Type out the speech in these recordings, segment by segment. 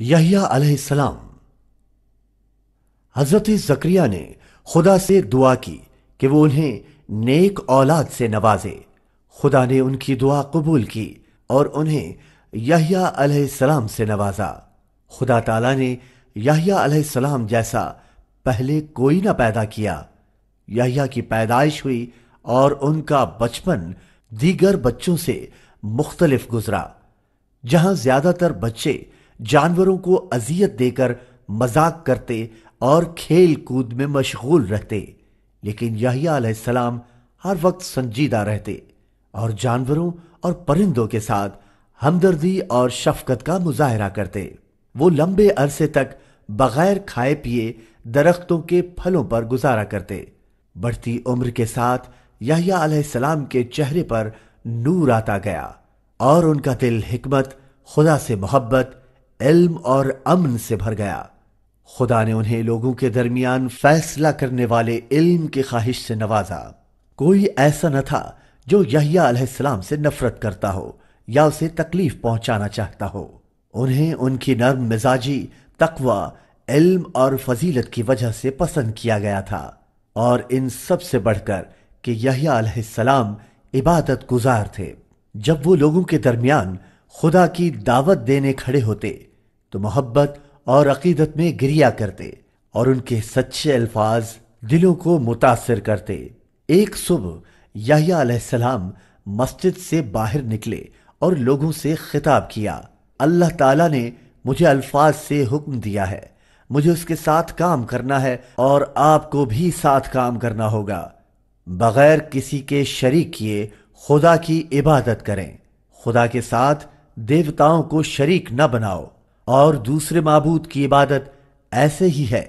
यसलाम हजरत जक्रिया ने खुदा से दुआ की कि वो उन्हें नेक औलाद से नवाजे खुदा ने उनकी दुआ कबूल की और उन्हें सलाम से नवाजा खुदा ताला ने सलाम जैसा पहले कोई ना पैदा किया यहिया की पैदाइश हुई और उनका बचपन दीगर बच्चों से मुख्तलिफ गुजरा जहां ज्यादातर बच्चे जानवरों को अजियत देकर मजाक करते और खेल कूद में मशगूल रहते लेकिन सलाम हर वक्त संजीदा रहते और जानवरों और परिंदों के साथ हमदर्दी और शफकत का मुजाहरा करते वो लंबे अरसे तक बगैर खाए पिए दरख्तों के फलों पर गुजारा करते बढ़ती उम्र के साथ सलाम के चेहरे पर नूर आता गया और उनका दिल हिकमत खुदा से मोहब्बत इल्म और अमन से भर गया खुदा ने उन्हें लोगों के दरमियान फैसला करने वाले इल्म की ख्वाहिश से नवाजा कोई ऐसा न था जो यहियाम से नफरत करता हो या उसे तकलीफ पहुंचाना चाहता हो उन्हें उनकी नर्म मिजाजी तकवा इल्म और फजीलत की वजह से पसंद किया गया था और इन सबसे से बढ़कर कि यहियाम इबादत गुजार थे जब वो लोगों के दरमियान खुदा की दावत देने खड़े होते तो मोहब्बत और अकीदत में गिरिया करते और उनके सच्चे अल्फाज दिलों को मुतासर करते एक सुबह याहिया सलाम मस्जिद से बाहर निकले और लोगों से खिताब किया अल्लाह ताला ने मुझे अल्फाज से हुक्म दिया है मुझे उसके साथ काम करना है और आपको भी साथ काम करना होगा बगैर किसी के शरीक किए खुदा की इबादत करें खुदा के साथ देवताओं को शरीक न बनाओ और दूसरे मबूद की इबादत ऐसे ही है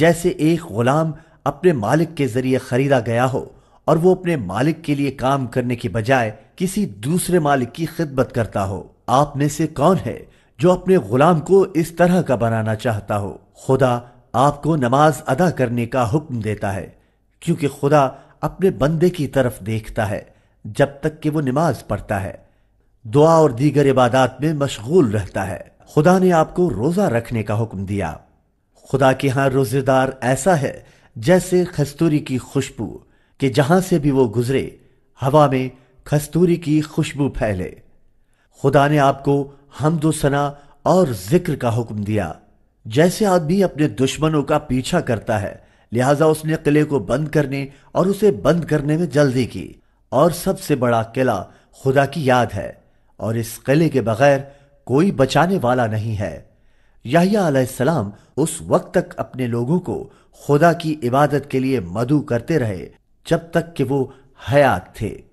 जैसे एक गुलाम अपने मालिक के जरिए खरीदा गया हो और वो अपने मालिक के लिए काम करने के बजाय किसी दूसरे मालिक की खिदमत करता हो आप में से कौन है जो अपने गुलाम को इस तरह का बनाना चाहता हो खुदा आपको नमाज अदा करने का हुक्म देता है क्योंकि खुदा अपने बंदे की तरफ देखता है जब तक कि वो नमाज पढ़ता है दुआ और दीगर इबादात में मशगूल रहता है खुदा ने आपको रोजा रखने का हुक्म दिया खुदा के यहां रोजेदार ऐसा है जैसे खस्तूरी की खुशबू कि जहां से भी वो गुजरे हवा में खस्तूरी की खुशबू फैले खुदा ने आपको हमदोसना और जिक्र का हुक्म दिया जैसे आदमी अपने दुश्मनों का पीछा करता है लिहाजा उसने किले को बंद करने और उसे बंद करने में जल्दी की और सबसे बड़ा किला खुदा की याद है और इस किले के बगैर कोई बचाने वाला नहीं है याहिया सलाम उस वक्त तक अपने लोगों को खुदा की इबादत के लिए मधु करते रहे जब तक कि वो हयात थे